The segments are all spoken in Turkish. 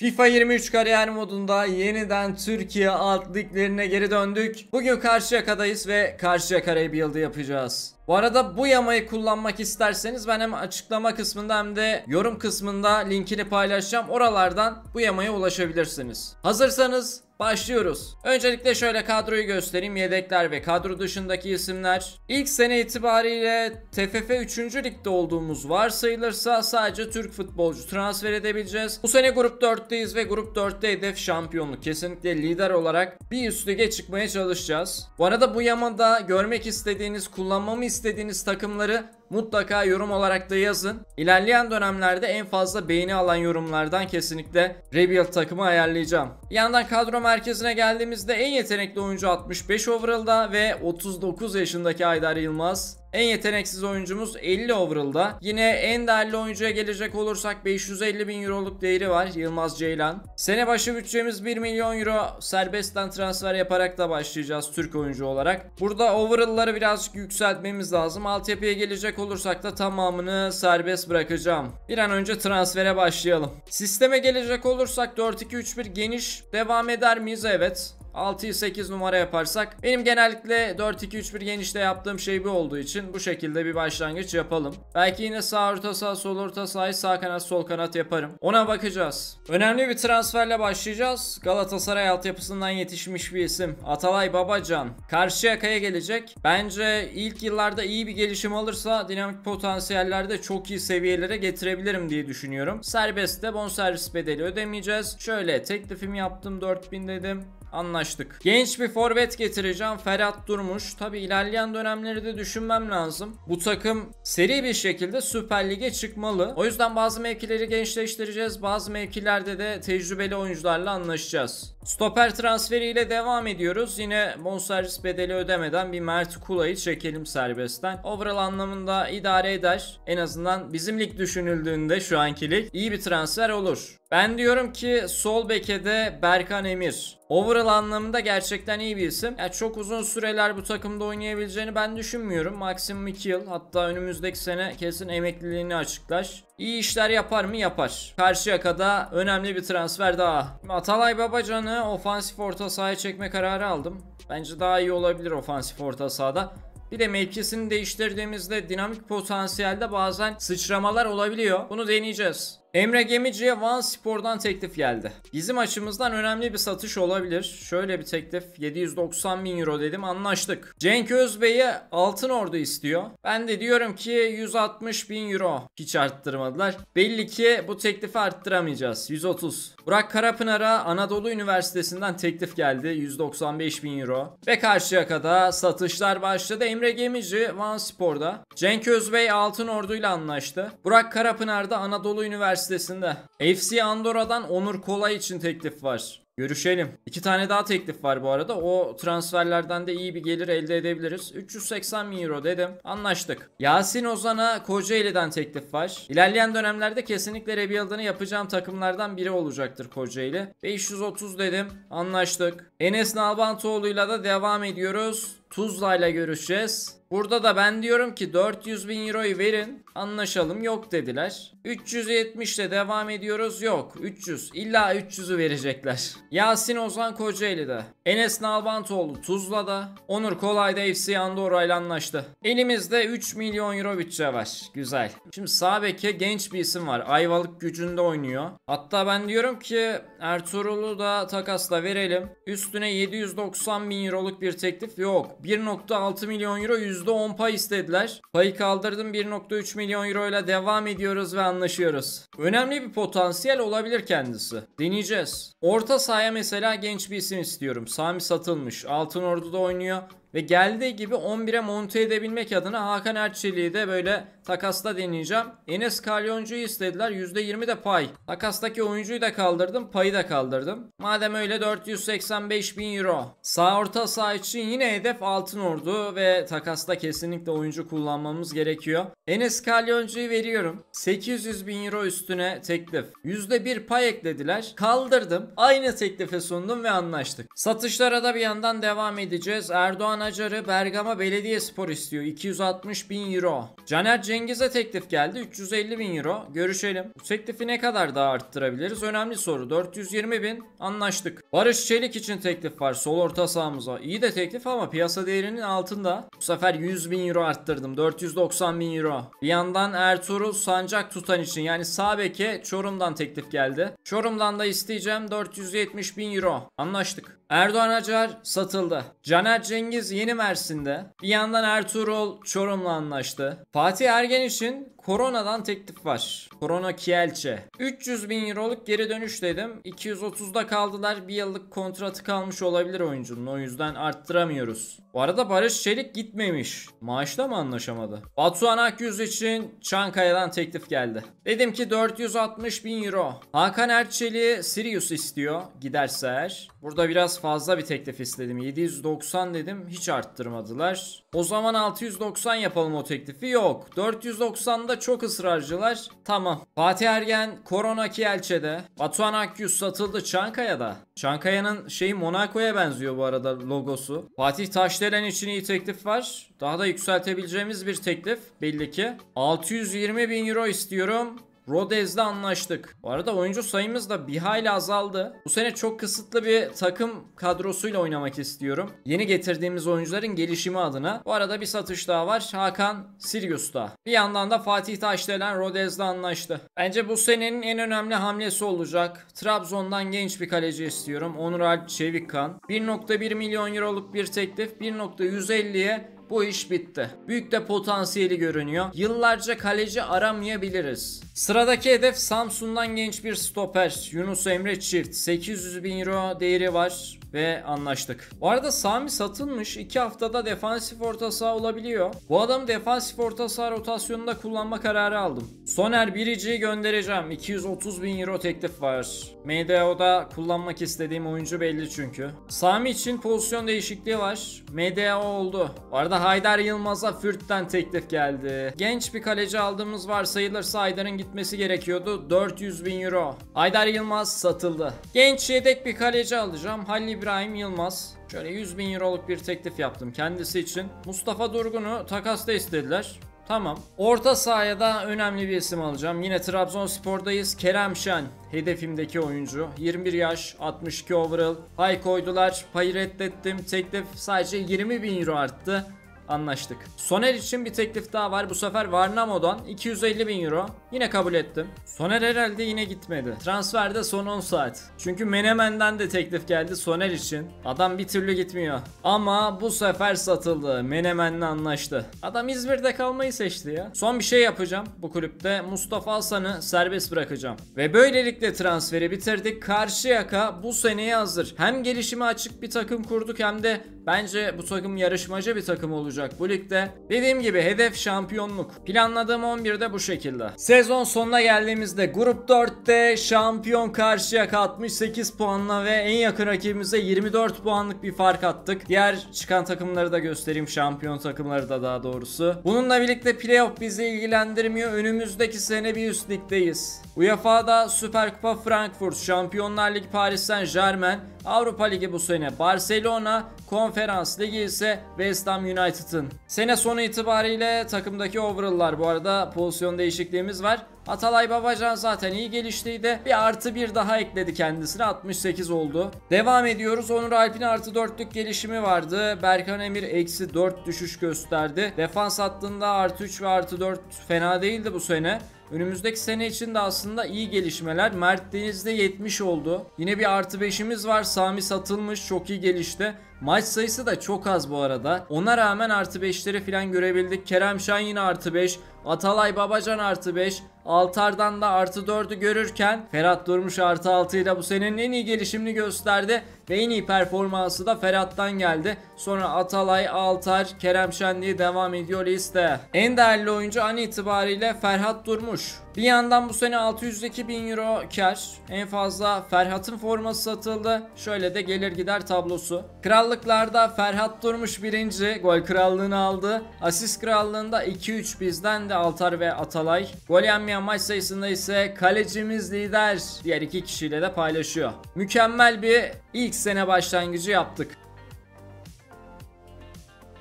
FIFA 23 kariyer modunda yeniden Türkiye alt liglerine geri döndük. Bugün Karşıyaka'dayız ve Karşıyaka'yı build yapacağız. Bu arada bu yamayı kullanmak isterseniz ben hem açıklama kısmında hem de yorum kısmında linkini paylaşacağım. Oralardan bu yamaya ulaşabilirsiniz. Hazırsanız Başlıyoruz. Öncelikle şöyle kadroyu göstereyim. Yedekler ve kadro dışındaki isimler. İlk sene itibariyle TFF 3. ligde olduğumuz varsayılırsa sadece Türk futbolcu transfer edebileceğiz. Bu sene grup 4'teyiz ve grup 4'te hedef şampiyonluk. Kesinlikle lider olarak bir üst lige çıkmaya çalışacağız. Bu arada bu yamada görmek istediğiniz, kullanmamı istediğiniz takımları mutlaka yorum olarak da yazın. İlerleyen dönemlerde en fazla beğeni alan yorumlardan kesinlikle Rebuild takımı ayarlayacağım. yandan kadro merkezine geldiğimizde en yetenekli oyuncu 65 overall'da ve 39 yaşındaki Aydar Yılmaz en yeteneksiz oyuncumuz 50 overall'da. Yine en değerli oyuncuya gelecek olursak 550 bin euroluk değeri var Yılmaz Ceylan. Sene başı bütçemiz 1 milyon euro serbestten transfer yaparak da başlayacağız Türk oyuncu olarak. Burada overall'ları birazcık yükseltmemiz lazım. Altyapıya gelecek olursak da tamamını serbest bırakacağım. Bir an önce transfere başlayalım. Sisteme gelecek olursak 4-2-3-1 geniş devam eder miyiz? Evet. 6 8 numara yaparsak benim genellikle 4-2-3-1 genişte yaptığım şey bu olduğu için bu şekilde bir başlangıç yapalım. Belki yine sağ orta sağ sol orta sağ sağ kanat sol kanat yaparım. Ona bakacağız. Önemli bir transferle başlayacağız. Galatasaray altyapısından yetişmiş bir isim. Atalay Babacan. Karşıyaka'ya gelecek. Bence ilk yıllarda iyi bir gelişim alırsa dinamik potansiyellerde çok iyi seviyelere getirebilirim diye düşünüyorum. Serbest de bonservis bedeli ödemeyeceğiz. Şöyle teklifimi yaptım 4000 dedim. Anlaştık. Genç bir forvet getireceğim. Ferhat Durmuş. Tabi ilerleyen dönemleri de düşünmem lazım. Bu takım seri bir şekilde Süper Lig'e çıkmalı. O yüzden bazı mevkileri gençleştireceğiz. Bazı mevkilerde de tecrübeli oyuncularla anlaşacağız. Stoper transferiyle devam ediyoruz. Yine bonservis bedeli ödemeden bir Mert Kula'yı çekelim serbestten. Overall anlamında idare eder. En azından bizim lig düşünüldüğünde şu anki lig iyi bir transfer olur. Ben diyorum ki sol bekede Berkan Emir. Overall anlamında gerçekten iyi bir isim. Yani çok uzun süreler bu takımda oynayabileceğini ben düşünmüyorum. Maksimum 2 yıl hatta önümüzdeki sene kesin emekliliğini açıklar. İyi işler yapar mı? Yapar. Karşıyaka'da önemli bir transfer daha. Atalay Babacan'ı ofansif orta sahaya çekme kararı aldım. Bence daha iyi olabilir ofansif orta sahada. Bir de mevkisini değiştirdiğimizde dinamik potansiyelde bazen sıçramalar olabiliyor. Bunu deneyeceğiz. Emre Gemici'ye Van Spor'dan teklif geldi. Bizim açımızdan önemli bir satış olabilir. Şöyle bir teklif 790 bin euro dedim anlaştık. Cenk Özbey'e altın ordu istiyor. Ben de diyorum ki 160 bin euro hiç arttırmadılar. Belli ki bu teklifi arttıramayacağız 130. Burak Karapınar'a Anadolu Üniversitesi'nden teklif geldi 195 bin euro. Ve karşıya kadar satışlar başladı. Emre Gemici Van Spor'da. Cenk Özbey altın orduyla anlaştı. Burak Karapınar Anadolu Üniversitesi sitesinde. FC Andorra'dan Onur Kolay için teklif var. Görüşelim. İki tane daha teklif var bu arada. O transferlerden de iyi bir gelir elde edebiliriz. 380 bin euro dedim. Anlaştık. Yasin Ozan'a Kocaeli'den teklif var. İlerleyen dönemlerde kesinlikle rebuild'ını yapacağım takımlardan biri olacaktır Kocaeli. 530 dedim. Anlaştık. Enes Nalbantoğlu'yla da devam ediyoruz. Tuzla ile görüşeceğiz. Burada da ben diyorum ki 400 bin euroyu verin anlaşalım yok dediler. 370 ile devam ediyoruz yok 300 illa 300'ü verecekler. Yasin Ozan Kocaeli'de, Enes Nalbantoğlu Tuzla'da, Onur Kolay'da FC Andorra ile anlaştı. Elimizde 3 milyon euro bütçe var güzel. Şimdi Sabeke genç bir isim var Ayvalık gücünde oynuyor. Hatta ben diyorum ki Ertuğrul'u da takasla verelim. Üstüne 790 bin euroluk bir teklif yok 1.6 milyon euro %10 pay istediler. Payı kaldırdım 1.3 milyon euro ile devam ediyoruz ve anlaşıyoruz. Önemli bir potansiyel olabilir kendisi. Deneyeceğiz. Orta sahaya mesela genç bir isim istiyorum. Sami satılmış. Altın Ordu'da oynuyor. Ve geldiği gibi 11'e monte edebilmek adına Hakan Erçeli'yi de böyle takasta deneyeceğim. Enes Kalyoncu'yu istediler. %20 de pay. Takastaki oyuncuyu da kaldırdım. Payı da kaldırdım. Madem öyle 485 bin euro. Sağ orta saha için yine hedef Altın Ordu ve takasta kesinlikle oyuncu kullanmamız gerekiyor. Enes Kalyoncu'yu veriyorum. 800 bin euro üstüne teklif. %1 pay eklediler. Kaldırdım. Aynı teklife sundum ve anlaştık. Satışlara da bir yandan devam edeceğiz. Erdoğan Acar'ı Bergama Spor istiyor. 260 bin euro. Caner Cengiz Cengiz'e teklif geldi 350 bin euro görüşelim. Bu teklifi ne kadar daha arttırabiliriz önemli soru 420 bin anlaştık. Barış Çelik için teklif var sol orta sahamıza iyi de teklif ama piyasa değerinin altında. Bu sefer 100 bin euro arttırdım 490 bin euro. Bir yandan Ertuğrul Sancak tutan için yani Sabeke Çorum'dan teklif geldi. Çorum'dan da isteyeceğim 470 bin euro anlaştık. Erdoğan Acar satıldı. Caner Cengiz yeni Mersin'de. Bir yandan Ertuğrul Çorum'la anlaştı. Fatih Ergen için Korona'dan teklif var. Korona Kielce. 300 bin euroluk geri dönüş dedim. 230'da kaldılar. Bir yıllık kontratı kalmış olabilir oyuncunun. O yüzden arttıramıyoruz. Bu arada Barış Çelik gitmemiş. Maaşla mı anlaşamadı? Batuhan Akyüz için Çankaya'dan teklif geldi. Dedim ki 460 bin euro. Hakan Erçeli Sirius istiyor giderse eğer. Burada biraz fazla bir teklif istedim. 790 dedim hiç arttırmadılar. O zaman 690 yapalım o teklifi. Yok 490'da çok ısrarcılar. Tamam. Fatih Ergen Korona Kielce'de. Batuhan Akyüz satıldı Çankaya'da. Çankaya'nın şeyi Monaco'ya benziyor bu arada logosu. Fatih Taşdelen için iyi teklif var. Daha da yükseltebileceğimiz bir teklif belli ki. 620 bin euro istiyorum. Rodez'le anlaştık. Bu arada oyuncu sayımız da bir hayli azaldı. Bu sene çok kısıtlı bir takım kadrosuyla oynamak istiyorum. Yeni getirdiğimiz oyuncuların gelişimi adına. Bu arada bir satış daha var. Hakan Sirius'ta. Bir yandan da Fatih Taşdelen Rodez'le anlaştı. Bence bu senenin en önemli hamlesi olacak. Trabzon'dan genç bir kaleci istiyorum. Onur Alp Çevikkan. 1.1 milyon euroluk bir teklif 1.150'ye bu iş bitti. Büyük de potansiyeli görünüyor. Yıllarca kaleci aramayabiliriz. Sıradaki hedef Samsun'dan genç bir stoper Yunus Emre Çift. 800 bin euro değeri var ve anlaştık. Bu arada Sami satılmış. 2 haftada defansif orta saha olabiliyor. Bu adamı defansif orta saha rotasyonunda kullanma kararı aldım. Soner Birici'yi göndereceğim. 230 bin euro teklif var. MDO'da kullanmak istediğim oyuncu belli çünkü. Sami için pozisyon değişikliği var. MDO oldu. Bu arada Haydar Yılmaz'a Fürt'ten teklif geldi. Genç bir kaleci aldığımız var sayılırsa Haydar'ın gitmesi gerekiyordu. 400 bin euro. Haydar Yılmaz satıldı. Genç yedek bir kaleci alacağım. Halil İbrahim Yılmaz. Şöyle 100 bin euroluk bir teklif yaptım kendisi için. Mustafa Durgun'u takasta istediler. Tamam. Orta sahaya da önemli bir isim alacağım. Yine Trabzonspor'dayız. Kerem Şen hedefimdeki oyuncu. 21 yaş, 62 overall. Pay koydular, payı reddettim. Teklif sadece 20 bin euro arttı. Anlaştık. Soner için bir teklif daha var. Bu sefer Varnamo'dan 250 bin euro. Yine kabul ettim. Soner herhalde yine gitmedi. Transferde son 10 saat. Çünkü Menemen'den de teklif geldi Soner için. Adam bir türlü gitmiyor. Ama bu sefer satıldı. Menemen'le anlaştı. Adam İzmir'de kalmayı seçti ya. Son bir şey yapacağım. Bu kulüpte Mustafa Hasan'ı serbest bırakacağım. Ve böylelikle transferi bitirdik. Karşıyaka bu seneye hazır. Hem gelişimi açık bir takım kurduk hem de Bence bu takım yarışmacı bir takım olacak bu ligde. Dediğim gibi hedef şampiyonluk. Planladığım 11 de bu şekilde. Sezon sonuna geldiğimizde grup 4'te şampiyon karşıya 68 puanla ve en yakın rakibimize 24 puanlık bir fark attık. Diğer çıkan takımları da göstereyim şampiyon takımları da daha doğrusu. Bununla birlikte playoff bizi ilgilendirmiyor. Önümüzdeki sene bir üst ligdeyiz. UEFA'da Süper Kupa Frankfurt, Şampiyonlar Ligi Paris Saint Germain, Avrupa Ligi bu sene Barcelona, Konferans Ligi ise West Ham United'ın. Sene sonu itibariyle takımdaki overall'lar bu arada pozisyon değişikliğimiz var. Atalay Babacan zaten iyi geliştiydi. Bir artı bir daha ekledi kendisine 68 oldu. Devam ediyoruz. Onur Alp'in artı dörtlük gelişimi vardı. Berkan Emir eksi dört düşüş gösterdi. Defans hattında artı üç ve artı dört fena değildi bu sene. Önümüzdeki sene için de aslında iyi gelişmeler. Mert Deniz'de 70 oldu. Yine bir artı 5'imiz var. Sami satılmış. Çok iyi gelişti. Maç sayısı da çok az bu arada. Ona rağmen artı 5'leri falan görebildik. Kerem Şen yine artı 5. Atalay Babacan artı 5. Altar'dan da artı 4'ü görürken Ferhat Durmuş artı 6 ile bu senenin en iyi gelişimini gösterdi ve en iyi performansı da Ferhat'tan geldi. Sonra Atalay, Altar, Kerem Şenli devam ediyor liste. En değerli oyuncu an itibariyle Ferhat Durmuş. Bir yandan bu sene 602 bin euro kar. En fazla Ferhat'ın forması satıldı. Şöyle de gelir gider tablosu. Krallıklarda Ferhat Durmuş birinci gol krallığını aldı. Asist krallığında 2-3 bizden de Altar ve Atalay. Gol yenmeyen maç sayısında ise kalecimiz lider diğer iki kişiyle de paylaşıyor. Mükemmel bir ilk sene başlangıcı yaptık.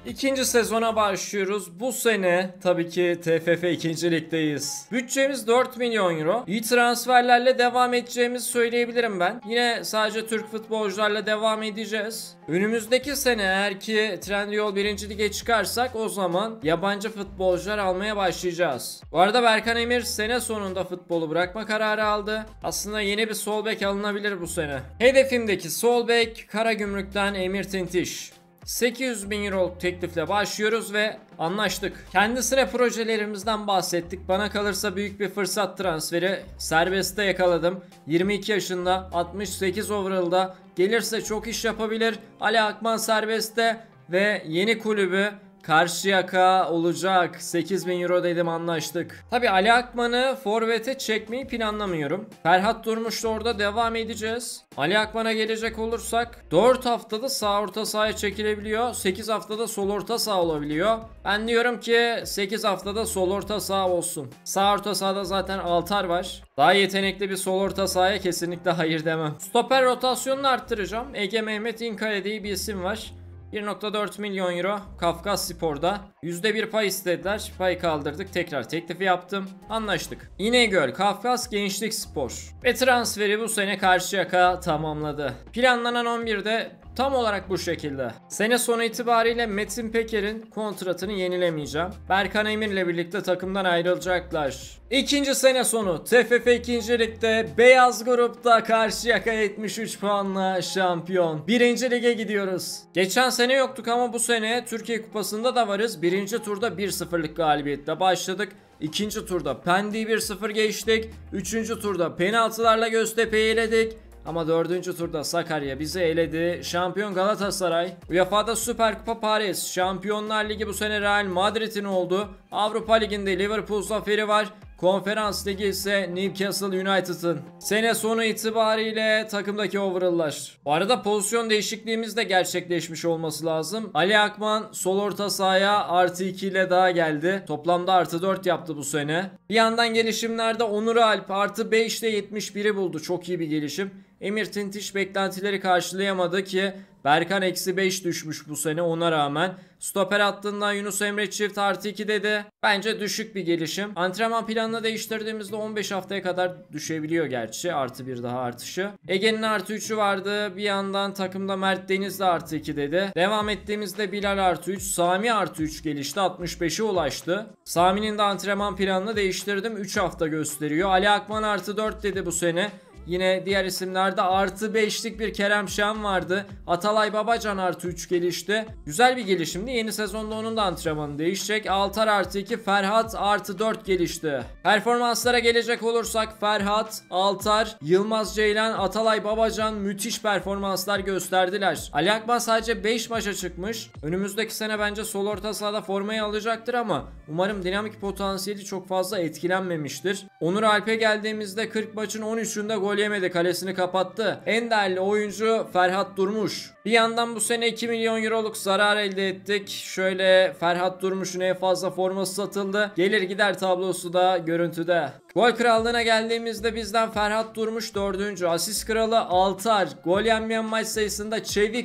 İkinci sezona başlıyoruz. Bu sene tabii ki TFF 2. ligdeyiz. Bütçemiz 4 milyon euro. İyi transferlerle devam edeceğimizi söyleyebilirim ben. Yine sadece Türk futbolcularla devam edeceğiz. Önümüzdeki sene eğer ki Trendyol 1. lige çıkarsak o zaman yabancı futbolcular almaya başlayacağız. Bu arada Berkan Emir sene sonunda futbolu bırakma kararı aldı. Aslında yeni bir sol bek alınabilir bu sene. Hedefimdeki sol bek Karagümrük'ten Emir Tintiş. 800 bin euro teklifle başlıyoruz ve anlaştık. Kendi Kendisine projelerimizden bahsettik. Bana kalırsa büyük bir fırsat transferi. Serbestte yakaladım. 22 yaşında 68 overall'da gelirse çok iş yapabilir. Ali Akman serbestte ve yeni kulübü Karşıyaka olacak. 8000 euro dedim anlaştık. Tabi Ali Akman'ı forvete çekmeyi planlamıyorum. Ferhat Durmuş da orada devam edeceğiz. Ali Akman'a gelecek olursak 4 haftada sağ orta sahaya çekilebiliyor. 8 haftada sol orta sağ olabiliyor. Ben diyorum ki 8 haftada sol orta sağ olsun. Sağ orta sahada zaten Altar var. Daha yetenekli bir sol orta sahaya kesinlikle hayır demem. Stoper rotasyonunu arttıracağım. Ege Mehmet İnkaya diye bir isim var. 1.4 milyon euro Kafkas Spor'da %1 pay istediler. Pay kaldırdık. Tekrar teklifi yaptım. Anlaştık. İnegöl Kafkas Gençlik Spor ve transferi bu sene Karşıyaka tamamladı. Planlanan 11'de Tam olarak bu şekilde. Sene sonu itibariyle Metin Peker'in kontratını yenilemeyeceğim. Berkan Emir ile birlikte takımdan ayrılacaklar. İkinci sene sonu TFF ikincilikte Beyaz Grup'ta Karşıyaka 73 puanla şampiyon. Birinci Lig'e gidiyoruz. Geçen sene yoktuk ama bu sene Türkiye Kupası'nda da varız. Birinci turda 1-0'lık galibiyetle başladık. İkinci turda Pendik'i 1-0 geçtik. Üçüncü turda penaltılarla Göztepe'yi eledik. Ama dördüncü turda Sakarya bizi eledi. Şampiyon Galatasaray. UEFA'da Süper Kupa Paris. Şampiyonlar Ligi bu sene Real Madrid'in oldu. Avrupa Ligi'nde Liverpool zaferi var. Konferans Ligi ise Newcastle United'ın. Sene sonu itibariyle takımdaki overall'lar. Bu arada pozisyon değişikliğimiz de gerçekleşmiş olması lazım. Ali Akman sol orta sahaya artı 2 ile daha geldi. Toplamda artı 4 yaptı bu sene. Bir yandan gelişimlerde Onur Alp artı 5 ile 71'i buldu. Çok iyi bir gelişim. Emir Tintiş beklentileri karşılayamadı ki Berkan eksi 5 düşmüş bu sene ona rağmen. Stoper hattından Yunus Emre çift artı 2 dedi. Bence düşük bir gelişim. Antrenman planını değiştirdiğimizde 15 haftaya kadar düşebiliyor gerçi. Artı bir daha artışı. Ege'nin artı 3'ü vardı. Bir yandan takımda Mert Deniz de artı 2 dedi. Devam ettiğimizde Bilal artı 3, Sami artı 3 gelişti. 65'e ulaştı. Sami'nin de antrenman planını değiştirdim. 3 hafta gösteriyor. Ali Akman artı 4 dedi bu sene. Yine diğer isimlerde artı 5'lik bir Kerem Şen vardı. Atalay Babacan artı 3 gelişti. Güzel bir gelişimdi. Yeni sezonda onun da antrenmanı değişecek. Altar artı 2, Ferhat artı 4 gelişti. Performanslara gelecek olursak Ferhat, Altar, Yılmaz Ceylan, Atalay Babacan müthiş performanslar gösterdiler. Ali Akman sadece 5 maça çıkmış. Önümüzdeki sene bence sol orta sahada formayı alacaktır ama umarım dinamik potansiyeli çok fazla etkilenmemiştir. Onur Alp'e geldiğimizde 40 maçın 13'ünde gol gol Kalesini kapattı. En değerli oyuncu Ferhat Durmuş. Bir yandan bu sene 2 milyon euroluk zarar elde ettik. Şöyle Ferhat Durmuş'un en fazla forması satıldı. Gelir gider tablosu da görüntüde. Gol krallığına geldiğimizde bizden Ferhat Durmuş 4. Asist kralı Altar. Gol yenmeyen maç sayısında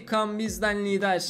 Kan bizden lider.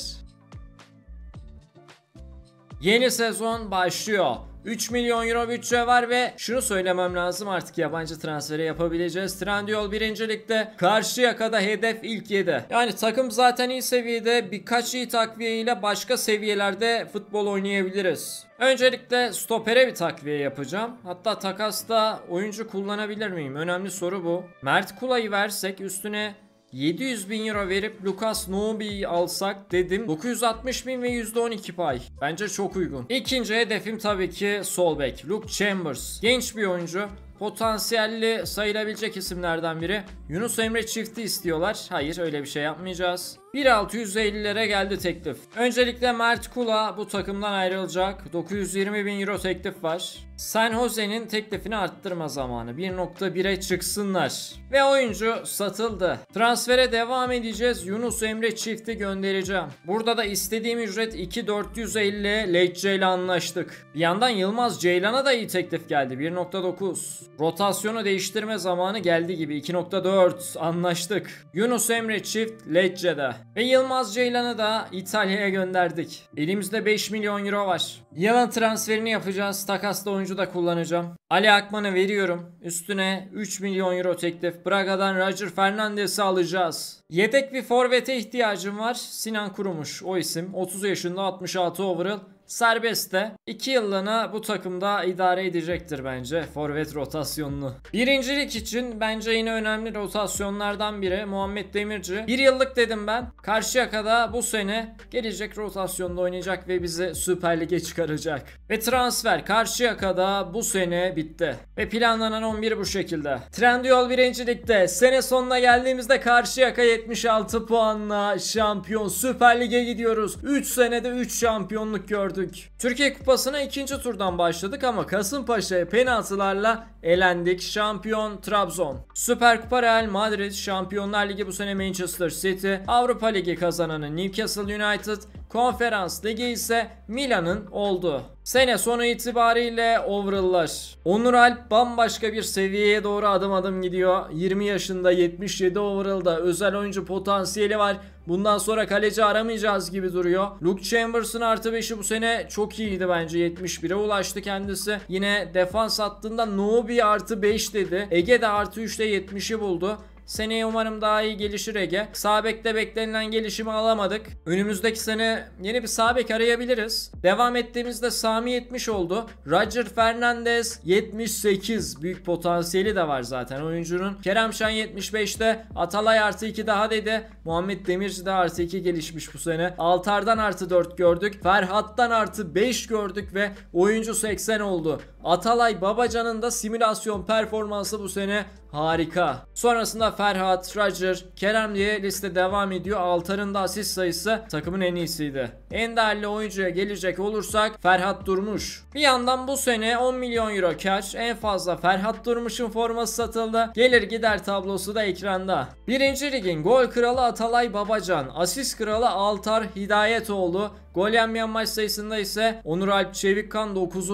Yeni sezon başlıyor. 3 milyon euro bütçe var ve şunu söylemem lazım artık yabancı transferi yapabileceğiz. Trendyol birincilikte karşı yakada hedef ilk 7. Yani takım zaten iyi seviyede birkaç iyi takviye ile başka seviyelerde futbol oynayabiliriz. Öncelikle stopere bir takviye yapacağım. Hatta takasta oyuncu kullanabilir miyim? Önemli soru bu. Mert Kula'yı versek üstüne 700 bin euro verip Lucas Nubi'yi alsak dedim. 960 bin ve %12 pay. Bence çok uygun. İkinci hedefim tabii ki Solbeck Luke Chambers. Genç bir oyuncu potansiyelli sayılabilecek isimlerden biri. Yunus Emre çifti istiyorlar. Hayır öyle bir şey yapmayacağız. 1650'lere geldi teklif. Öncelikle Mert Kula bu takımdan ayrılacak. 920 bin euro teklif var. San Jose'nin teklifini arttırma zamanı. 1.1'e çıksınlar. Ve oyuncu satıldı. Transfere devam edeceğiz. Yunus Emre çifti göndereceğim. Burada da istediğim ücret 2450. Lecce ile anlaştık. Bir yandan Yılmaz Ceylan'a da iyi teklif geldi. 1.9. Rotasyonu değiştirme zamanı geldi gibi. 2.4 anlaştık. Yunus Emre çift Lecce'de. Ve Yılmaz Ceylan'ı da İtalya'ya gönderdik. Elimizde 5 milyon euro var. Yılın transferini yapacağız. Takaslı oyuncu da kullanacağım. Ali Akman'ı veriyorum. Üstüne 3 milyon euro teklif. Braga'dan Roger Fernandes'i alacağız. Yedek bir forvete ihtiyacım var. Sinan Kurumuş o isim. 30 yaşında 66 overall serbest de 2 yıllığına bu takımda idare edecektir bence forvet rotasyonunu. Birincilik için bence yine önemli rotasyonlardan biri Muhammed Demirci. 1 yıllık dedim ben. Karşıyaka'da bu sene gelecek rotasyonda oynayacak ve bizi Süper Lig'e çıkaracak. Ve transfer Karşıyaka'da bu sene bitti. Ve planlanan 11 bu şekilde. Trendyol birincilikte sene sonuna geldiğimizde Karşıyaka 76 puanla şampiyon Süper Lig'e gidiyoruz. 3 senede 3 şampiyonluk gördük gördük. Türkiye Kupası'na ikinci turdan başladık ama Kasımpaşa'ya penaltılarla Elendik. Şampiyon Trabzon. Süper Kupa Real Madrid. Şampiyonlar Ligi bu sene Manchester City. Avrupa Ligi kazananı Newcastle United. Konferans Ligi ise Milan'ın oldu. Sene sonu itibariyle overall'lar. Onur Alp bambaşka bir seviyeye doğru adım adım gidiyor. 20 yaşında 77 overall'da özel oyuncu potansiyeli var. Bundan sonra kaleci aramayacağız gibi duruyor. Luke Chambers'ın artı 5'i bu sene çok iyiydi bence. 71'e ulaştı kendisi. Yine defans hattında no bir artı 5 dedi. Ege de artı 3'te 70'i buldu. Seneye umarım daha iyi gelişir Ege. Sabek'te beklenilen gelişimi alamadık. Önümüzdeki sene yeni bir Sabek arayabiliriz. Devam ettiğimizde Sami 70 oldu. Roger Fernandez 78. Büyük potansiyeli de var zaten oyuncunun. Kerem Şen 75'te. Atalay artı 2 daha dedi. Muhammed Demirci de artı 2 gelişmiş bu sene. Altar'dan artı 4 gördük. Ferhat'tan artı 5 gördük ve oyuncu 80 oldu. Atalay Babacan'ın da simülasyon performansı bu sene harika. Sonrasında Ferhat, Roger, Kerem diye liste devam ediyor. Altar'ın da asist sayısı takımın en iyisiydi. En değerli oyuncuya gelecek olursak Ferhat Durmuş. Bir yandan bu sene 10 milyon euro kar en fazla Ferhat Durmuş'un forması satıldı. Gelir gider tablosu da ekranda. Birinci ligin gol kralı Atalay Babacan, asist kralı Altar Hidayetoğlu, Gol yenmeyen maç sayısında ise Onur Alp Çevikkan 9.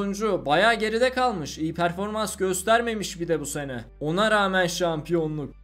Baya geride kalmış. İyi performans göstermemiş bir de bu sene. Ona rağmen şampiyonluk.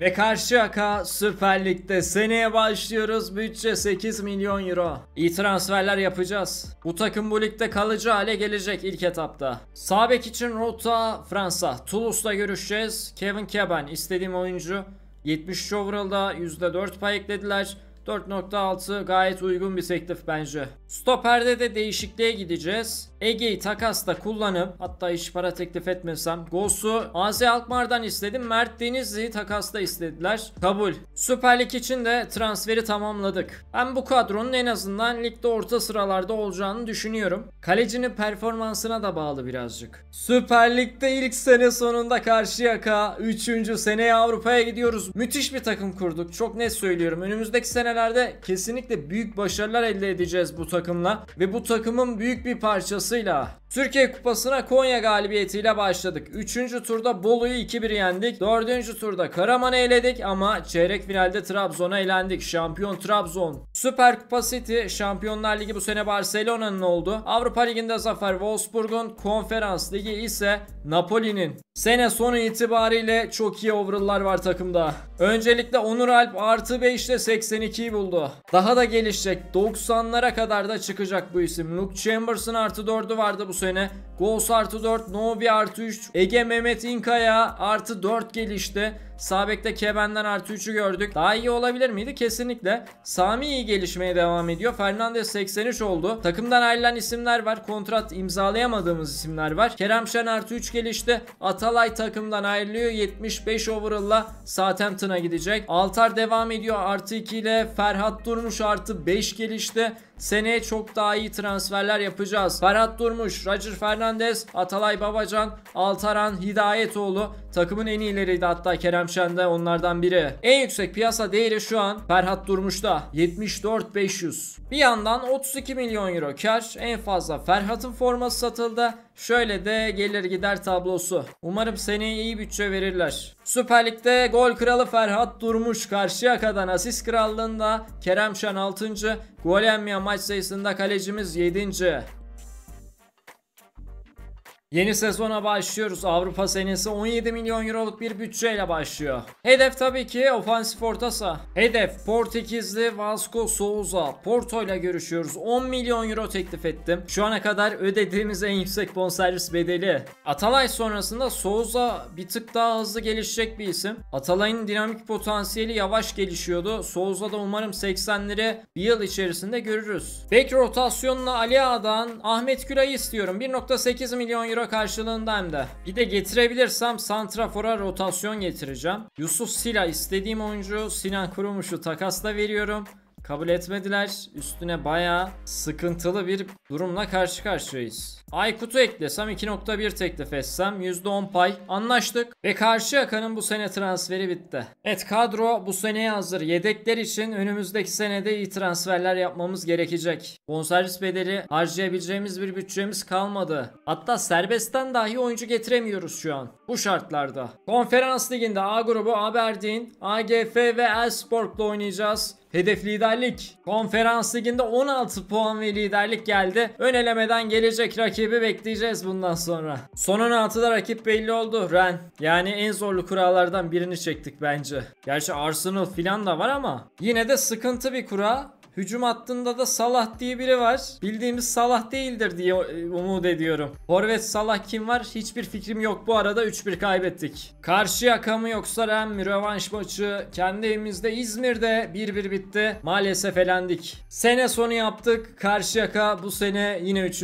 Ve Karşıyaka Süper Lig'de seneye başlıyoruz. Bütçe 8 milyon euro. İyi transferler yapacağız. Bu takım bu ligde kalıcı hale gelecek ilk etapta. Sabek için rota Fransa. Toulouse'da görüşeceğiz. Kevin Keban istediğim oyuncu. 70 overall'da %4 pay eklediler. 4.6 gayet uygun bir teklif bence. Stoperde de değişikliğe gideceğiz. Ege'yi takasta kullanıp hatta hiç para teklif etmesem. Gosu AZ Alkmaar'dan istedim. Mert Denizli'yi takasta istediler. Kabul. Süper Lig için de transferi tamamladık. Ben bu kadronun en azından ligde orta sıralarda olacağını düşünüyorum. Kalecinin performansına da bağlı birazcık. Süper Lig'de ilk sene sonunda Karşıyaka 3. seneye Avrupa'ya gidiyoruz. Müthiş bir takım kurduk. Çok net söylüyorum. Önümüzdeki sene senelerde kesinlikle büyük başarılar elde edeceğiz bu takımla ve bu takımın büyük bir parçasıyla. Türkiye Kupası'na Konya galibiyetiyle başladık. 3. turda Bolu'yu 2-1 yendik. 4. turda Karaman'ı eledik ama çeyrek finalde Trabzon'a elendik. Şampiyon Trabzon. Süper Kupa City Şampiyonlar Ligi bu sene Barcelona'nın oldu. Avrupa Ligi'nde zafer Wolfsburg'un, Konferans Ligi ise Napoli'nin. Sene sonu itibariyle çok iyi overall'lar var takımda. Öncelikle Onur Alp artı 5'te 82'yi buldu. Daha da gelişecek. 90'lara kadar da çıkacak bu isim. Luke Chambers'ın artı 4'ü vardı bu sene. Goals artı 4, Novi artı 3, Ege Mehmet İnkaya artı 4 gelişti. Sabek'te Keben'den artı 3'ü gördük. Daha iyi olabilir miydi? Kesinlikle. Sami iyi gelişmeye devam ediyor. Fernandez 83 oldu. Takımdan ayrılan isimler var. Kontrat imzalayamadığımız isimler var. Kerem Şen artı 3 gelişti. At Atalay takımdan ayrılıyor. 75 overall'la Southampton'a gidecek. Altar devam ediyor. Artı 2 ile Ferhat Durmuş artı 5 gelişte. Seneye çok daha iyi transferler yapacağız. Ferhat Durmuş, Roger Fernandez, Atalay Babacan, Altaran, Hidayetoğlu takımın en iyileriydi hatta Kerem Şen de onlardan biri. En yüksek piyasa değeri şu an Ferhat Durmuş'ta 74.500. Bir yandan 32 milyon euro kar en fazla Ferhat'ın forması satıldı. Şöyle de gelir gider tablosu. Umarım seneye iyi bütçe verirler. Süper Lig'de gol kralı Ferhat Durmuş karşıya kadar asist krallığında Kerem Şen 6. Gol maç sayısında kalecimiz 7. Yeni sezona başlıyoruz. Avrupa senesi 17 milyon euroluk bir bütçeyle başlıyor. Hedef tabii ki ofansif orta saha. Hedef Portekizli Vasco Souza. Porto ile görüşüyoruz. 10 milyon euro teklif ettim. Şu ana kadar ödediğimiz en yüksek bonservis bedeli. Atalay sonrasında Souza bir tık daha hızlı gelişecek bir isim. Atalay'ın dinamik potansiyeli yavaş gelişiyordu. Souza da umarım 80'leri bir yıl içerisinde görürüz. Bek rotasyonuna Ali Ağa'dan Ahmet Gülay'ı istiyorum. 1.8 milyon euro euro karşılığında hem de. Bir de getirebilirsem Santrafor'a rotasyon getireceğim. Yusuf Sila istediğim oyuncu Sinan Kurumuş'u takasla veriyorum. Kabul etmediler. Üstüne baya sıkıntılı bir durumla karşı karşıyayız. Aykut'u eklesem 2.1 teklif etsem %10 pay anlaştık. Ve karşı yakanın bu sene transferi bitti. Evet kadro bu seneye hazır. Yedekler için önümüzdeki senede iyi transferler yapmamız gerekecek. Bonservis bedeli harcayabileceğimiz bir bütçemiz kalmadı. Hatta serbestten dahi oyuncu getiremiyoruz şu an. Bu şartlarda. Konferans liginde A grubu Aberdeen, AGF ve Elfsborg'la oynayacağız. Hedef liderlik. Konferans liginde 16 puan ve liderlik geldi. Ön elemeden gelecek rakibi bekleyeceğiz bundan sonra. Son 16'da rakip belli oldu. Ren. Yani en zorlu kurallardan birini çektik bence. Gerçi Arsenal filan da var ama yine de sıkıntı bir kura. Hücum hattında da Salah diye biri var. Bildiğimiz Salah değildir diye e, umut ediyorum. Forvet Salah kim var? Hiçbir fikrim yok. Bu arada 3-1 kaybettik. Karşı yakamı yoksa Rem rövanş maçı kendi evimizde İzmir'de 1-1 bitti. Maalesef elendik. Sene sonu yaptık. Karşı yaka bu sene yine 3.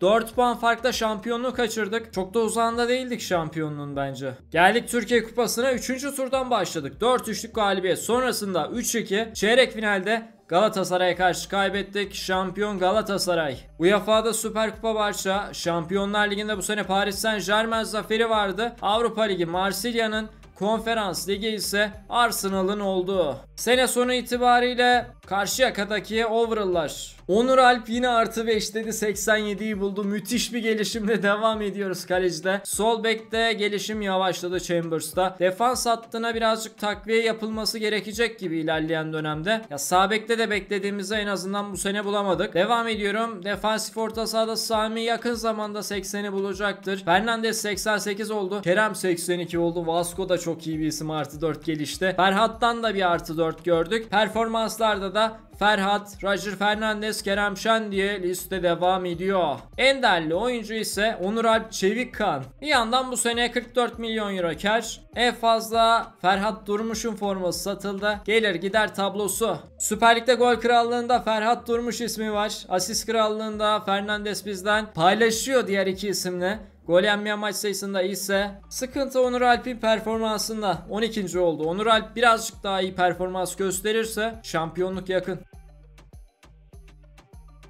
4 puan farkla şampiyonluğu kaçırdık. Çok da uzağında değildik şampiyonluğun bence. Geldik Türkiye Kupası'na 3. turdan başladık. 4-3'lük galibiyet sonrasında 3-2 çeyrek finalde Galatasaray'a karşı kaybettik. Şampiyon Galatasaray. UEFA'da Süper Kupa varsa, Şampiyonlar Ligi'nde bu sene Paris Saint Germain zaferi vardı. Avrupa Ligi Marsilya'nın Konferans Ligi ise Arsenal'ın olduğu. Sene sonu itibariyle Karşıyaka'daki overall'lar Onur Alp yine artı 5 dedi 87'yi buldu. Müthiş bir gelişimle devam ediyoruz kalecide. Sol bekte gelişim yavaşladı Chambers'ta. Defans hattına birazcık takviye yapılması gerekecek gibi ilerleyen dönemde. Ya sağ bekte de beklediğimizde en azından bu sene bulamadık. Devam ediyorum. Defansif orta sahada Sami yakın zamanda 80'i bulacaktır. Fernandez 88 oldu. Kerem 82 oldu. Vasco da çok iyi bir isim artı 4 gelişte. Ferhat'tan da bir artı 4 gördük. Performanslarda da Ferhat, Roger Fernandez, Kerem Şen diye liste devam ediyor. En değerli oyuncu ise Onur Alp Çevikkan. Bir yandan bu sene 44 milyon euro cash. En fazla Ferhat Durmuş'un forması satıldı. Gelir gider tablosu. Süper Lig'de gol krallığında Ferhat Durmuş ismi var. Asist krallığında Fernandez bizden paylaşıyor diğer iki isimle. Gol yenmeyen maç sayısında ise sıkıntı Onur Alp'in performansında 12. oldu. Onur Alp birazcık daha iyi performans gösterirse şampiyonluk yakın.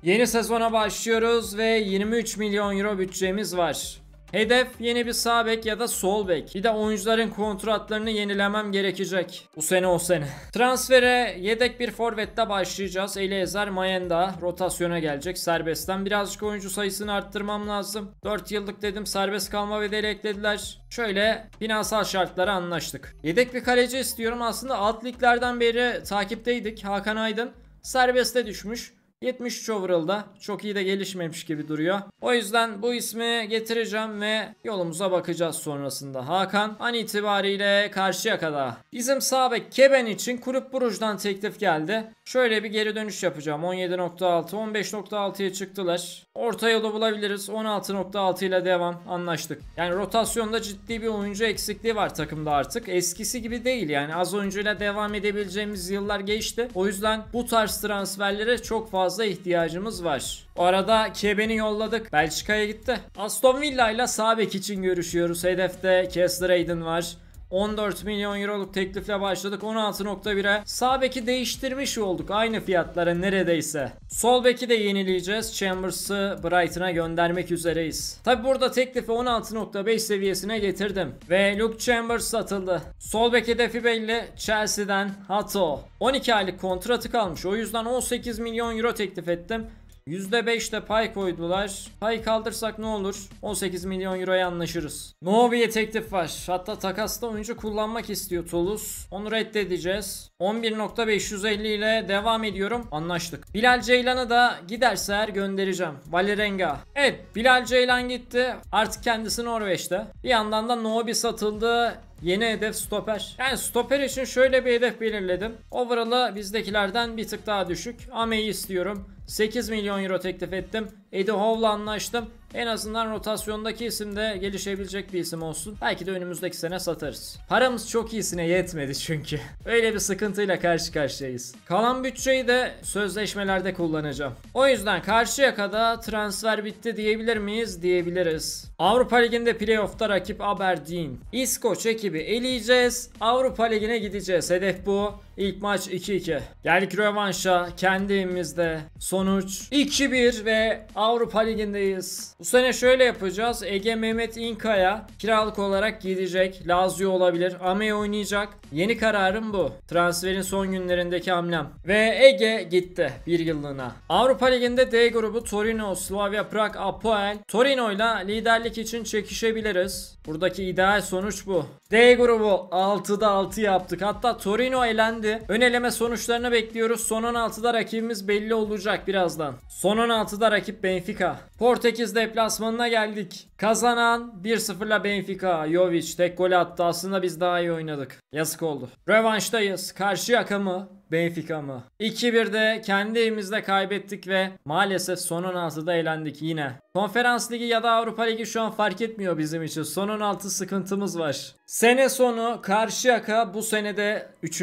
Yeni sezona başlıyoruz ve 23 milyon euro bütçemiz var. Hedef yeni bir sağ bek ya da sol bek. Bir de oyuncuların kontratlarını yenilemem gerekecek. Bu sene o sene. Transfere yedek bir forvette başlayacağız. Eliezer Mayenda rotasyona gelecek. Serbestten birazcık oyuncu sayısını arttırmam lazım. 4 yıllık dedim serbest kalma bedeli eklediler. Şöyle finansal şartları anlaştık. Yedek bir kaleci istiyorum. Aslında alt liglerden beri takipteydik. Hakan Aydın serbeste düşmüş. 73 overall'da çok iyi de gelişmemiş gibi duruyor. O yüzden bu ismi getireceğim ve yolumuza bakacağız sonrasında. Hakan an itibariyle karşıya kadar. Bizim Sabek Keben için Kulüp Buruj'dan teklif geldi. Şöyle bir geri dönüş yapacağım. 17.6, 15.6'ya çıktılar. Orta yolu bulabiliriz. 16.6 ile devam. Anlaştık. Yani rotasyonda ciddi bir oyuncu eksikliği var takımda artık. Eskisi gibi değil yani. Az oyuncuyla devam edebileceğimiz yıllar geçti. O yüzden bu tarz transferlere çok fazla ihtiyacımız var. O arada Keben'i yolladık. Belçika'ya gitti. Aston Villa ile Sabek için görüşüyoruz. Hedefte Kessler Aydın var. 14 milyon euroluk teklifle başladık 16.1'e. Sağ beki değiştirmiş olduk aynı fiyatlara neredeyse. Sol beki de yenileyeceğiz. Chambers'ı Brighton'a göndermek üzereyiz. Tabi burada teklifi 16.5 seviyesine getirdim. Ve Luke Chambers satıldı. Sol bek hedefi belli. Chelsea'den Hato. 12 aylık kontratı kalmış. O yüzden 18 milyon euro teklif ettim. %5 de pay koydular. Pay kaldırsak ne olur? 18 milyon euroya anlaşırız. Nobi'ye teklif var. Hatta takasta oyuncu kullanmak istiyor Tolus. Onu reddedeceğiz. 11.550 ile devam ediyorum. Anlaştık. Bilal Ceylan'ı da giderse eğer göndereceğim. Valerenga. Evet Bilal Ceylan gitti. Artık kendisi Norveç'te. Bir yandan da Nobi satıldı. Yeni hedef stoper. Yani stoper için şöyle bir hedef belirledim. Overall'ı bizdekilerden bir tık daha düşük. Ame'yi istiyorum. 8 milyon euro teklif ettim. Eddie Howell'la anlaştım. En azından rotasyondaki isim de gelişebilecek bir isim olsun. Belki de önümüzdeki sene satarız. Paramız çok iyisine yetmedi çünkü. Öyle bir sıkıntıyla karşı karşıyayız. Kalan bütçeyi de sözleşmelerde kullanacağım. O yüzden karşıya kadar transfer bitti diyebilir miyiz? Diyebiliriz. Avrupa Ligi'nde playoff'ta rakip Aberdeen. İskoç ekibi eleyeceğiz. Avrupa Ligi'ne gideceğiz. Hedef bu. İlk maç 2-2. Geldik rövanşa. Kendi evimizde. Sonuç 2-1 ve Avrupa Ligi'ndeyiz. Bu sene şöyle yapacağız. Ege Mehmet İnka'ya kiralık olarak gidecek. Lazio olabilir. Ame oynayacak. Yeni kararım bu. Transferin son günlerindeki hamlem. Ve Ege gitti bir yıllığına. Avrupa Ligi'nde D grubu Torino, Slavia Prag, Apoel. Torino ile liderlik için çekişebiliriz. Buradaki ideal sonuç bu. D grubu 6'da 6 yaptık. Hatta Torino elendi. Ön eleme sonuçlarını bekliyoruz. Son 16'da rakibimiz belli olacak birazdan. Son 16'da rakip Benfica. Portekiz deplasmanına geldik. Kazanan 1-0'la Benfica. Jovic tek gol attı. Aslında biz daha iyi oynadık. Yazık oldu. Rövanştayız. Karşı yakamı Benfica mı? 2-1'de kendi evimizde kaybettik ve maalesef son 16'da eğlendik yine. Konferans Ligi ya da Avrupa Ligi şu an fark etmiyor bizim için. Son 16 sıkıntımız var. Sene sonu Karşıyaka bu senede 3.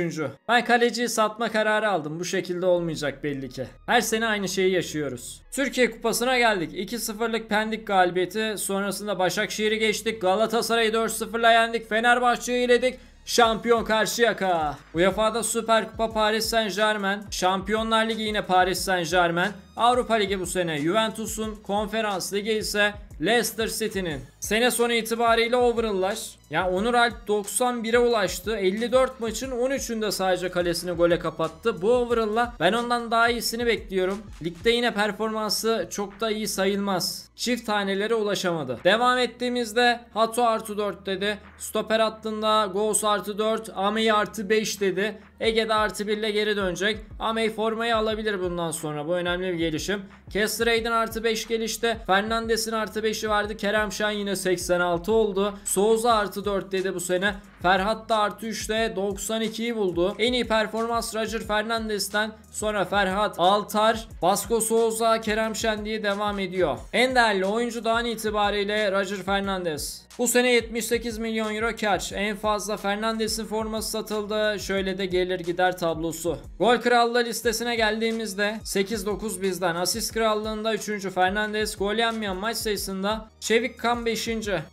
Ben kaleciyi satma kararı aldım. Bu şekilde olmayacak belli ki. Her sene aynı şeyi yaşıyoruz. Türkiye Kupası'na geldik. 2-0'lık Pendik galibiyeti. Sonrasında Başakşehir'i geçtik. Galatasaray'ı 4-0'la yendik. Fenerbahçe'yi iledik. Şampiyon Karşıyaka. UEFA'da Süper Kupa Paris Saint Germain, Şampiyonlar Ligi yine Paris Saint Germain, Avrupa Ligi bu sene Juventus'un, Konferans Ligi ise Leicester City'nin. Sene sonu itibariyle overall'lar. Ya yani Onur Alp 91'e ulaştı. 54 maçın 13'ünde sadece kalesini gole kapattı. Bu overall'la ben ondan daha iyisini bekliyorum. Ligde yine performansı çok da iyi sayılmaz. Çift tanelere ulaşamadı. Devam ettiğimizde Hato artı 4 dedi. Stoper hattında Goals artı 4. Amey artı 5 dedi. Ege'de artı 1 ile geri dönecek. Amey formayı alabilir bundan sonra. Bu önemli bir gelişim. Kestreyd'in artı 5 gelişti. Fernandes'in artı 5'i vardı. Kerem Şen yine oynuyor. 86 oldu. Souza artı 4 dedi bu sene. Ferhat da artı 3'te 92'yi buldu. En iyi performans Roger Fernandez'den sonra Ferhat Altar, Vasco Souza, Kerem Şen diye devam ediyor. En değerli oyuncu da an itibariyle Roger Fernandez. Bu sene 78 milyon euro kar. En fazla Fernandes'in forması satıldı. Şöyle de gelir gider tablosu. Gol krallığı listesine geldiğimizde 8-9 bizden. Asist krallığında 3. Fernandes. Gol yenmeyen maç sayısında Çevik Kan 5.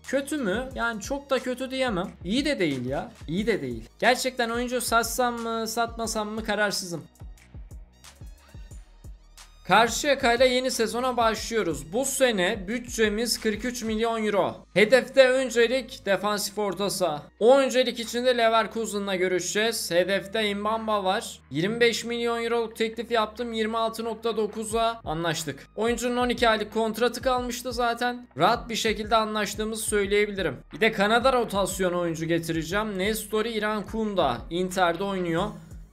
Kötü mü? Yani çok da kötü diyemem. İyi de değil değil ya. İyi de değil. Gerçekten oyuncu satsam mı satmasam mı kararsızım. Karşıyaka ile yeni sezona başlıyoruz. Bu sene bütçemiz 43 milyon euro. Hedefte öncelik defansif orta saha. O öncelik içinde Leverkusen'la görüşeceğiz. Hedefte Imbamba var. 25 milyon euroluk teklif yaptım. 26.9'a anlaştık. Oyuncunun 12 aylık kontratı kalmıştı zaten. Rahat bir şekilde anlaştığımızı söyleyebilirim. Bir de Kanada rotasyonu oyuncu getireceğim. Nestori İran Kunda Inter'de oynuyor.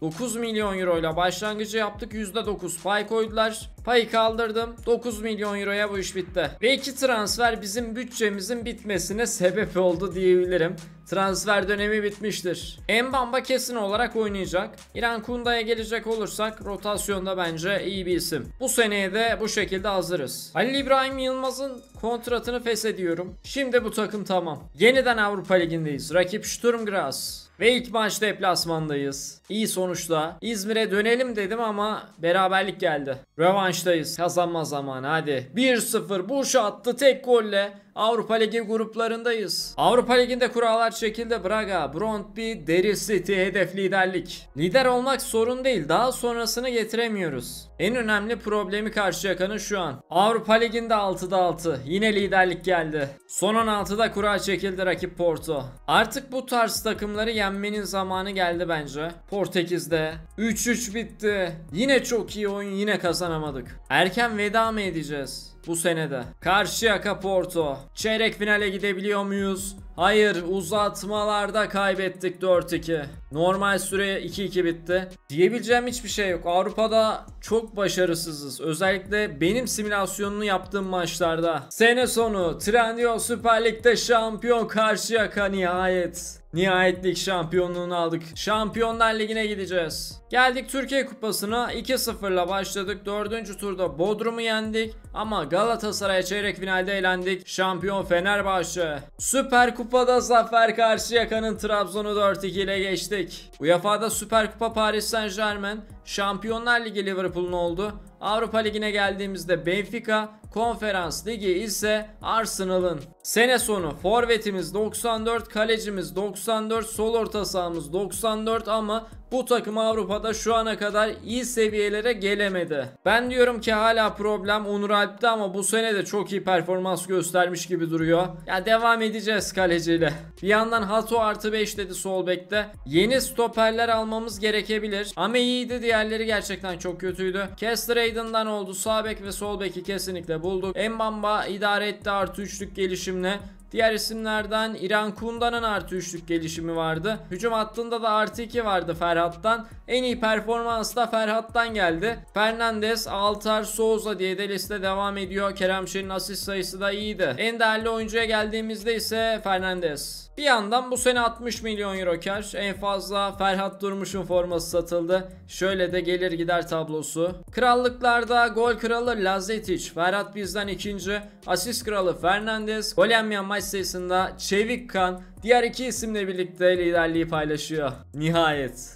9 milyon euro ile başlangıcı yaptık. %9 pay koydular. Payı kaldırdım. 9 milyon euroya bu iş bitti. Ve iki transfer bizim bütçemizin bitmesine sebep oldu diyebilirim. Transfer dönemi bitmiştir. Mbamba kesin olarak oynayacak. İran Kunda'ya gelecek olursak rotasyonda bence iyi bir isim. Bu seneye de bu şekilde hazırız. Halil İbrahim Yılmaz'ın kontratını feshediyorum. Şimdi bu takım tamam. Yeniden Avrupa Ligi'ndeyiz. Rakip Sturm Graz. Ve ilk maç deplasmandayız. İyi sonuçla İzmir'e dönelim dedim ama beraberlik geldi. Rövanştayız. Kazanma zamanı hadi. 1-0 Bursa attı tek golle. Avrupa Ligi gruplarındayız. Avrupa Ligi'nde kurallar şekilde Braga, Brondby, Deri City hedef liderlik. Lider olmak sorun değil daha sonrasını getiremiyoruz. En önemli problemi karşı Karşıyaka'nın şu an. Avrupa Ligi'nde 6'da 6. Yine liderlik geldi. Son 16'da kura çekildi rakip Porto. Artık bu tarz takımları yenmenin zamanı geldi bence. Portekiz'de 3-3 bitti. Yine çok iyi oyun yine kazanamadık. Erken veda mı edeceğiz? bu senede. Karşıyaka Porto. Çeyrek finale gidebiliyor muyuz? Hayır uzatmalarda kaybettik 4-2. Normal süre 2-2 bitti. Diyebileceğim hiçbir şey yok. Avrupa'da çok başarısızız. Özellikle benim simülasyonunu yaptığım maçlarda. Sene sonu Trendyol Süper Lig'de şampiyon Karşıyaka nihayet. Nihayetlik lig şampiyonluğunu aldık. Şampiyonlar Ligi'ne gideceğiz. Geldik Türkiye Kupası'na 2-0'la başladık. 4. turda Bodrum'u yendik ama Galatasaray çeyrek finalde eğlendik. Şampiyon Fenerbahçe. Süper Kupa'da zafer Karşıyaka'nın Trabzon'u 4-2 ile geçtik. UEFA'da Süper Kupa Paris Saint Germain, Şampiyonlar Ligi Liverpool'un oldu. Avrupa Ligi'ne geldiğimizde Benfica, Konferans ligi ise Arsenal'ın. Sene sonu forvetimiz 94, kalecimiz 94, sol orta sahamız 94 ama bu takım Avrupa'da şu ana kadar iyi seviyelere gelemedi. Ben diyorum ki hala problem Onur Alp'te ama bu sene de çok iyi performans göstermiş gibi duruyor. Ya devam edeceğiz kaleciyle. Bir yandan Hato artı 5 dedi sol bekte. Yeni stoperler almamız gerekebilir. Ama iyiydi diğerleri gerçekten çok kötüydü. Kester Aiden'dan oldu sağ bek ve sol beki kesinlikle bulduk. Mbamba idare etti artı üçlük gelişimle. Diğer isimlerden İran Kundan'ın artı 3'lük gelişimi vardı. Hücum hattında da artı 2 vardı Ferhat'tan. En iyi performans da Ferhat'tan geldi. Fernandez, Altar, Souza diye de liste devam ediyor. Kerem Şen'in asist sayısı da iyiydi. En değerli oyuncuya geldiğimizde ise Fernandez. Bir yandan bu sene 60 milyon euro kar. En fazla Ferhat Durmuş'un forması satıldı. Şöyle de gelir gider tablosu. Krallıklarda gol kralı Lazetic. Ferhat bizden ikinci asist kralı Fernandez, gol yenmeyen maç sayısında Çevik Kan diğer iki isimle birlikte liderliği paylaşıyor. Nihayet.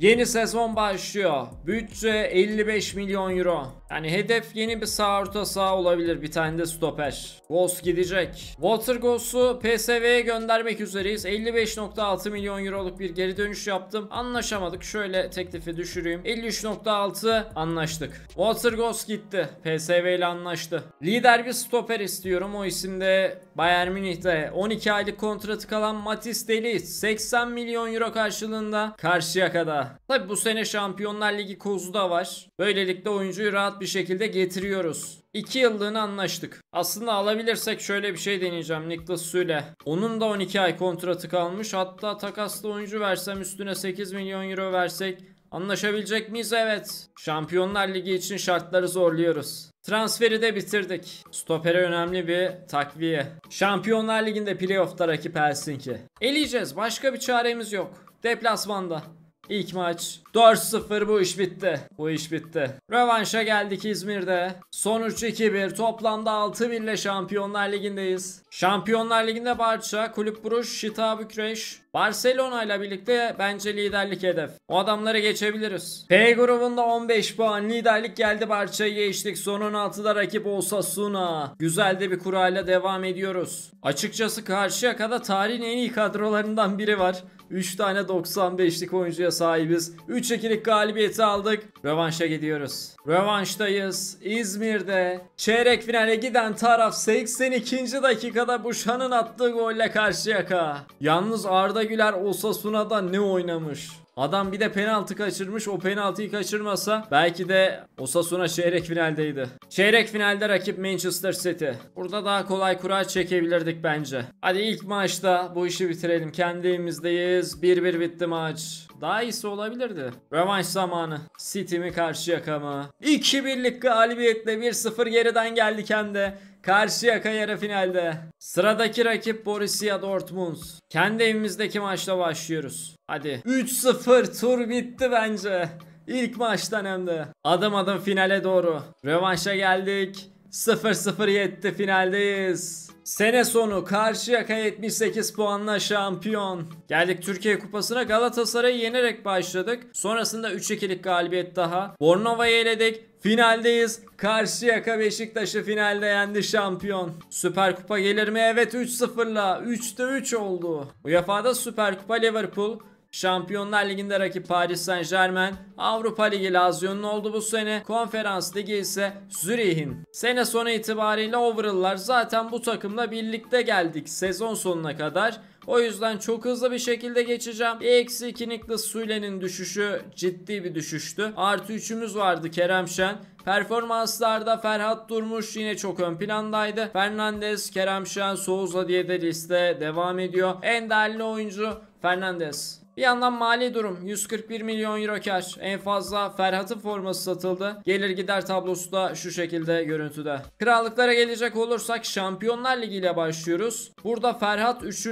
Yeni sezon başlıyor. Bütçe 55 milyon euro. Yani hedef yeni bir sağ orta sağ olabilir. Bir tane de stoper. Goss gidecek. Watergoss'u PSV'ye göndermek üzereyiz. 55.6 milyon euroluk bir geri dönüş yaptım. Anlaşamadık. Şöyle teklifi düşüreyim. 53.6 anlaştık. Watergoss gitti. PSV ile anlaştı. Lider bir stoper istiyorum. O isimde Bayern Münih'te 12 aylık kontratı kalan Matis Deli 80 milyon euro karşılığında Karşıyaka'da. Tabi bu sene Şampiyonlar Ligi kozu da var. Böylelikle oyuncuyu rahat bir şekilde getiriyoruz. 2 yıllığını anlaştık. Aslında alabilirsek şöyle bir şey deneyeceğim Niklas Süle. Onun da 12 ay kontratı kalmış. Hatta takaslı oyuncu versem üstüne 8 milyon euro versek Anlaşabilecek miyiz? Evet. Şampiyonlar Ligi için şartları zorluyoruz. Transferi de bitirdik. Stopere önemli bir takviye. Şampiyonlar Ligi'nde playoff'ta rakip Helsinki. Eleyeceğiz. Başka bir çaremiz yok. Deplasmanda. İlk maç 4-0 bu iş bitti. Bu iş bitti. Rövanşa geldik İzmir'de. Sonuç 2-1. Toplamda 6 ile Şampiyonlar Ligi'ndeyiz. Şampiyonlar Ligi'nde Barça, Kulüp Bruş, Şita Bükreş, Barcelona ile birlikte bence liderlik hedef. O adamları geçebiliriz. P grubunda 15 puan liderlik geldi Barça'yı geçtik. Son 16'da rakip Osasuna. Güzel de bir kurayla devam ediyoruz. Açıkçası karşıya kadar tarihin en iyi kadrolarından biri var. 3 tane 95'lik oyuncuya sahibiz. 3-2'lik galibiyeti aldık. Rövanşa gidiyoruz. Rövanştayız. İzmir'de çeyrek finale giden taraf 82. dakikada Buşan'ın attığı golle karşı yaka. Yalnız Arda Güler Osasuna'da ne oynamış? Adam bir de penaltı kaçırmış. O penaltıyı kaçırmasa belki de Osasuna çeyrek finaldeydi. Çeyrek finalde rakip Manchester City. Burada daha kolay kura çekebilirdik bence. Hadi ilk maçta bu işi bitirelim. Kendimizdeyiz. evimizdeyiz. 1-1 bitti maç. Daha iyisi olabilirdi. Rövanş zamanı. City mi karşı yaka mı? 2-1'lik galibiyetle 1-0 geriden geldik hem de. Karşıyaka finalde. Sıradaki rakip Borussia Dortmund. Kendi evimizdeki maçla başlıyoruz. Hadi. 3-0 tur bitti bence. İlk maçtan hem de. Adım adım finale doğru. Rövanşa geldik. 0-0 yetti finaldeyiz. Sene sonu Karşıyaka 78 puanla şampiyon. Geldik Türkiye Kupası'na Galatasaray'ı yenerek başladık. Sonrasında 3-2'lik galibiyet daha. Bornova'yı eledik. Finaldeyiz. Karşıyaka Beşiktaş'ı finalde yendi şampiyon. Süper Kupa gelir mi? Evet 3-0'la. 3'te 3 oldu. UEFA'da Süper Kupa Liverpool, Şampiyonlar Ligi'nde rakip Paris Saint Germain, Avrupa Ligi Lazio'nun oldu bu sene, Konferans Ligi ise Zürih'in. Sene sonu itibariyle overall'lar zaten bu takımla birlikte geldik sezon sonuna kadar. O yüzden çok hızlı bir şekilde geçeceğim. Eksi 2 Nicholas düşüşü ciddi bir düşüştü. Artı 3'ümüz vardı Kerem Şen. Performanslarda Ferhat Durmuş yine çok ön plandaydı. Fernandez, Kerem Şen, Souza diye de liste devam ediyor. En değerli oyuncu Fernandez. Bir yandan mali durum 141 milyon euro kar. En fazla Ferhat'ın forması satıldı. Gelir gider tablosu da şu şekilde görüntüde. Krallıklara gelecek olursak Şampiyonlar Ligi ile başlıyoruz. Burada Ferhat 3.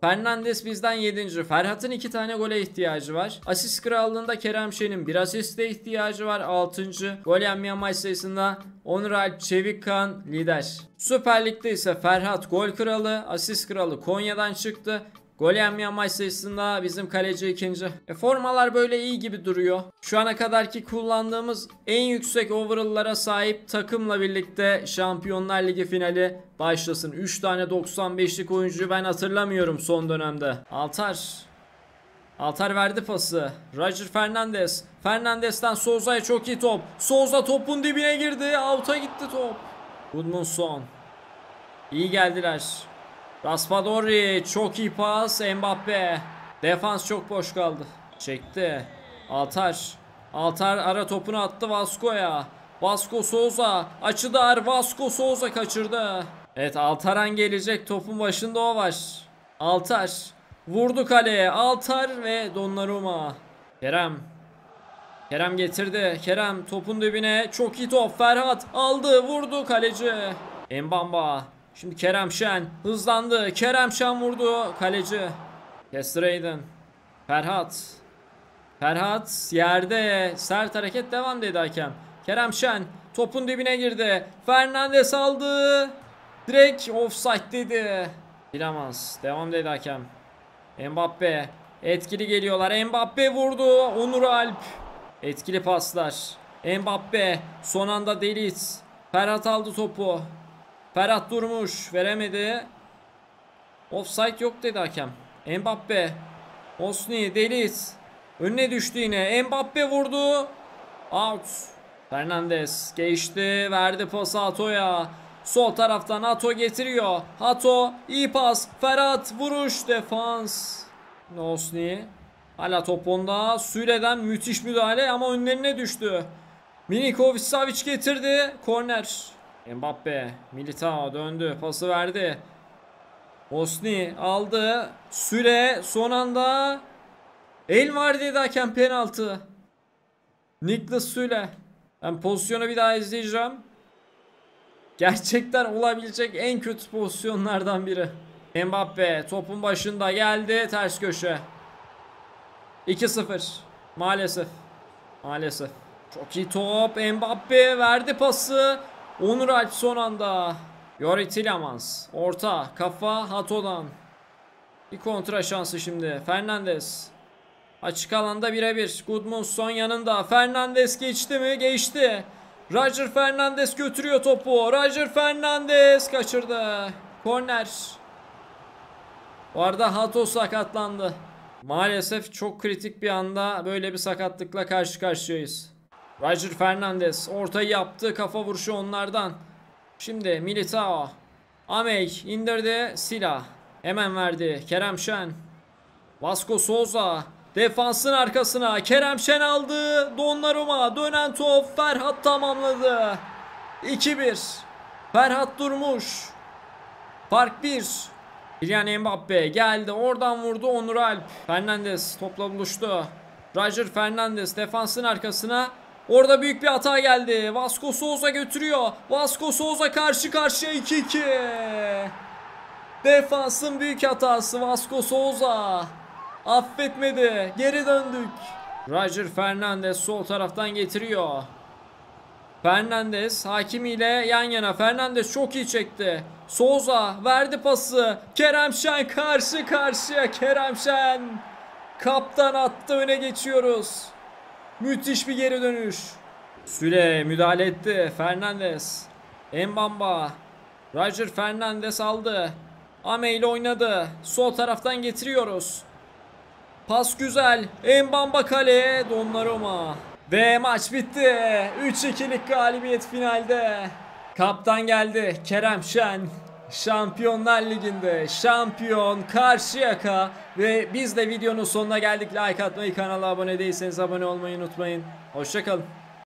Fernandes bizden 7. Ferhat'ın 2 tane gole ihtiyacı var. Asist krallığında Kerem Şen'in 1 asiste ihtiyacı var 6. Gol yenmeyen maç sayısında Onur Alp Çevikkan lider. Süper Lig'de ise Ferhat gol kralı, asist kralı Konya'dan çıktı. Gol yenmeyen maç sayısında bizim kaleci ikinci. E, formalar böyle iyi gibi duruyor. Şu ana kadarki kullandığımız en yüksek overall'lara sahip takımla birlikte Şampiyonlar Ligi finali başlasın. 3 tane 95'lik oyuncuyu ben hatırlamıyorum son dönemde. Altar Altar verdi pası. Roger Fernandez. Fernandez'den Souza'ya çok iyi top. Souza topun dibine girdi. Out'a gitti top. Goodmanson. İyi geldiler. Raspadori çok iyi pas Mbappe. Defans çok boş kaldı. Çekti. Altar. Altar ara topunu attı Vasco'ya. Vasco Souza açı dar Vasco Souza kaçırdı. Evet Altaran gelecek topun başında o var. Altar vurdu kaleye Altar ve Donnarumma. Kerem Kerem getirdi. Kerem topun dibine çok iyi top Ferhat aldı vurdu kaleci. Mbamba. Şimdi Kerem Şen hızlandı. Kerem Şen vurdu. Kaleci. Kestireydin. Ferhat. Ferhat yerde. Sert hareket devam dedi hakem. Kerem Şen topun dibine girdi. Fernandes aldı. Direkt offside dedi. Bilemez. Devam dedi hakem. Mbappe. Etkili geliyorlar. Mbappe vurdu. Onur Alp. Etkili paslar. Mbappe. Son anda Deliz. Ferhat aldı topu. Ferhat Durmuş veremedi. Offside yok dedi hakem. Mbappe. Osni Deliz. Önüne düştü yine. Mbappe vurdu. Out. Fernandez geçti. Verdi pası Ato'ya. Sol taraftan Ato getiriyor. Ato iyi pas. Ferhat vuruş defans. Osni. Hala topunda. onda. Süleden müthiş müdahale ama önlerine düştü. Minikovic Savic getirdi. Korner. Mbappe, Militao döndü, pası verdi. Osni aldı. Süre son anda El Vardy'deyken penaltı. Niklas Süle. Ben pozisyonu bir daha izleyeceğim. Gerçekten olabilecek en kötü pozisyonlardan biri. Mbappe topun başında geldi ters köşe. 2-0. Maalesef. Maalesef. Çok iyi top. Mbappe verdi pası. Onur Alp son anda. Yori Tilemans. Orta. Kafa Hato'dan. Bir kontra şansı şimdi. Fernandez. Açık alanda birebir. Gudmundsson yanında. Fernandez geçti mi? Geçti. Roger Fernandez götürüyor topu. Roger Fernandez kaçırdı. Korner. Bu arada Hato sakatlandı. Maalesef çok kritik bir anda böyle bir sakatlıkla karşı karşıyayız. Roger Fernandez orta yaptı. Kafa vuruşu onlardan. Şimdi Militao. Amey indirdi. Sila. Hemen verdi. Kerem Şen. Vasco Souza. Defansın arkasına. Kerem Şen aldı. Donnarumma. Dönen top. Ferhat tamamladı. 2-1. Ferhat Durmuş. Fark 1. Kylian Mbappe geldi. Oradan vurdu Onur Alp. Fernandez topla buluştu. Roger Fernandez defansın arkasına Orada büyük bir hata geldi. Vasco Souza götürüyor. Vasco Souza karşı karşıya 2-2. Defansın büyük hatası Vasco Souza. Affetmedi. Geri döndük. Roger Fernandez sol taraftan getiriyor. Fernandez ile yan yana. Fernandez çok iyi çekti. Souza verdi pası. Kerem Şen karşı karşıya. Kerem Şen kaptan attı öne geçiyoruz. Müthiş bir geri dönüş. Süle müdahale etti. Fernandez. Embamba. Roger Fernandez aldı. Ame ile oynadı. Sol taraftan getiriyoruz. Pas güzel. Embamba kaleye. Donnarumma. Ve maç bitti. 3-2'lik galibiyet finalde. Kaptan geldi. Kerem Şen. Şampiyonlar Ligi'nde şampiyon Karşıyaka ve biz de videonun sonuna geldik. Like atmayı, kanala abone değilseniz abone olmayı unutmayın. Hoşçakalın.